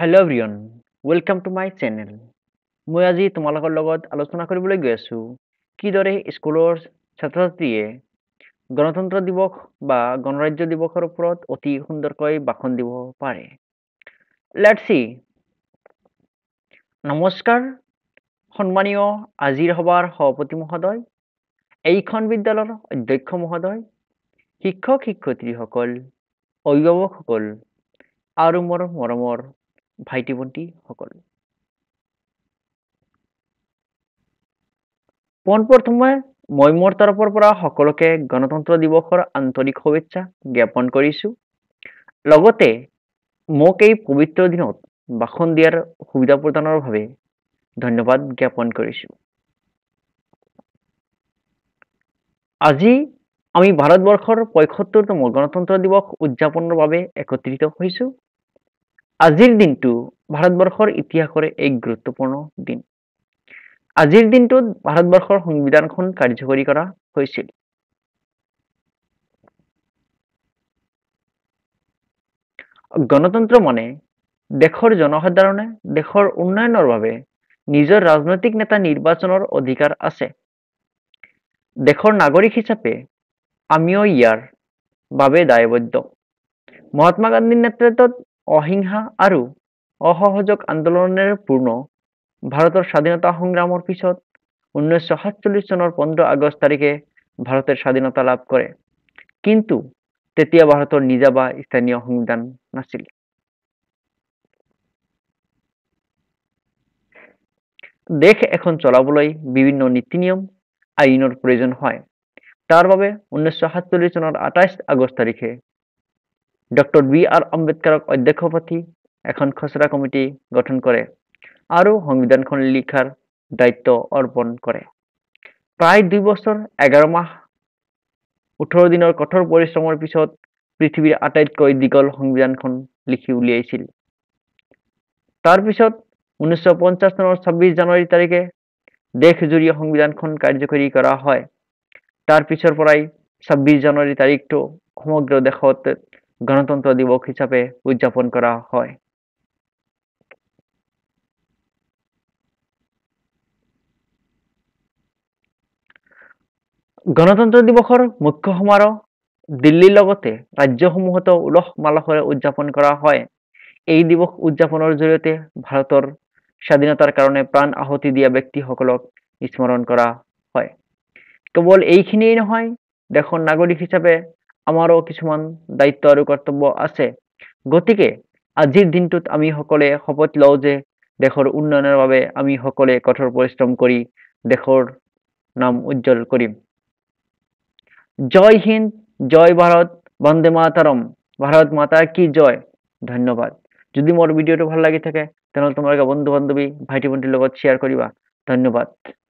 hello' ৰিয়ন welcome to my channel মই আজি তোমালোকৰ লগত আলোচনা কৰিবলৈ গৈ আছোঁ কিদৰে স্কুলৰ ছাত্ৰ ছাত্ৰীয়ে গণতন্ত্ৰ দিৱস বা গণৰাজ্য দিৱসৰ ওপৰত অতি সুন্দৰকৈ ভাষণ দিব পাৰে লেট চি নমস্কাৰ সন্মানীয় আজিৰ সভাৰ সভাপতি মহোদয় এইখন বিদ্যালয়ৰ অধ্যক্ষ মহোদয় শিক্ষক শিক্ষয়িত্ৰীসকল অভিভাৱকসকল আৰু মোৰ মৰমৰ ভাইটি ভণ্টিসকল পোনপ্ৰথমে মই মোৰ তৰফৰ পৰা সকলোকে গণতন্ত্ৰ দিৱসৰ আন্তৰিক শুভেচ্ছা জ্ঞাপন কৰিছো লগতে মোক এই পবিত্ৰ দিনত ভাষণ দিয়াৰ সুবিধা প্ৰদানৰ বাবে ধন্যবাদ জ্ঞাপন কৰিছো আজি আমি ভাৰতবৰ্ষৰ পঁয়সত্তৰতম গণতন্ত্ৰ দিৱস উদযাপনৰ বাবে একত্ৰিত হৈছো আজিৰ দিনটো ভাৰতবৰ্ষৰ ইতিহাসৰে এক গুৰুত্বপূৰ্ণ দিন আজিৰ দিনটোত ভাৰতবৰ্ষৰ সংবিধানখন কাৰ্যকৰী কৰা হৈছিল গণতন্ত্ৰ মানে দেশৰ জনসাধাৰণে দেশৰ উন্নয়নৰ বাবে নিজৰ ৰাজনৈতিক নেতা নিৰ্বাচনৰ অধিকাৰ আছে দেশৰ নাগৰিক হিচাপে আমিও ইয়াৰ বাবে দায়বদ্ধ মহাত্মা গান্ধীৰ নেতৃত্বত অহিংসা আৰু অসহযোগ আন্দোলনেৰে পূৰ্ণ ভাৰতৰ স্বাধীনতা সংগ্ৰামৰ পিছত ঊনৈছশ সাতচল্লিছ চনৰ পোন্ধৰ আগষ্ট তাৰিখে ভাৰতে স্বাধীনতা লাভ কৰে কিন্তু তেতিয়া ভাৰতৰ নিজা বা স্থানীয় সংবিধান নাছিল দেশ এখন চলাবলৈ বিভিন্ন নীতি নিয়ম আইনৰ প্ৰয়োজন হয় তাৰ বাবে ঊনৈছশ সাতচল্লিছ চনৰ আঠাইছ আগষ্ট তাৰিখে ডক্টৰ বি আৰ আম্বেদকাৰক অধ্যক্ষ পাতি এখন খচৰা কমিটি গঠন কৰে আৰু সংবিধানখন লিখাৰ দায়িত্ব অৰ্পণ কৰে প্ৰায় দুই বছৰ এঘাৰ মাহ ওঠৰ দিনৰ কঠোৰ পৰিশ্ৰমৰ পিছত পৃথিৱীৰ আটাইতকৈ দীঘল সংবিধানখন লিখি উলিয়াইছিল তাৰপিছত ঊনৈছশ পঞ্চাছ চনৰ ছাব্বিছ জানুৱাৰী তাৰিখে দেশজুৰি সংবিধানখন কাৰ্যকৰী কৰা হয় তাৰ পিছৰ পৰাই ছাব্বিছ জানুৱাৰী তাৰিখটো সমগ্ৰ দেশত গণতন্ত্র দিবস হিসাবে উদযাপন করা হয় গণতন্ত্ৰ দিৱসৰ মুখ্য সমাৰোহ দিল্লীৰ লগতে ৰাজ্যসমূহতো উলহ মালহেৰে উদযাপন কৰা হয় এই দিৱস উদযাপনৰ জৰিয়তে ভাৰতৰ স্বাধীনতাৰ কাৰণে প্ৰাণ আহুতি দিয়া ব্যক্তিসকলক স্মৰণ কৰা হয় কেৱল এইখিনিয়েই নহয় দেশৰ নাগৰিক হিচাপে আমাৰো কিছুমান দায়িত্ব আৰু কৰ্তব্য আছে গতিকে আজিৰ দিনটোত আমি সকলোৱে শপত লওঁ যে দেশৰ উন্নয়নৰ বাবে আমি সকলোৱে কঠোৰ পৰিশ্ৰম কৰি দেশৰ নাম উজ্জ্বল কৰিম জয় হিন্দ জয় ভাৰত বন্দে মাতাৰম ভাৰত মাতা কি জয় ধন্যবাদ যদি মোৰ ভিডিঅ'টো ভাল লাগি থাকে তেনেহ'লে তোমালোকে বন্ধু বান্ধৱী ভাইটি ভণ্টিৰ লগত শ্বেয়াৰ কৰিবা ধন্যবাদ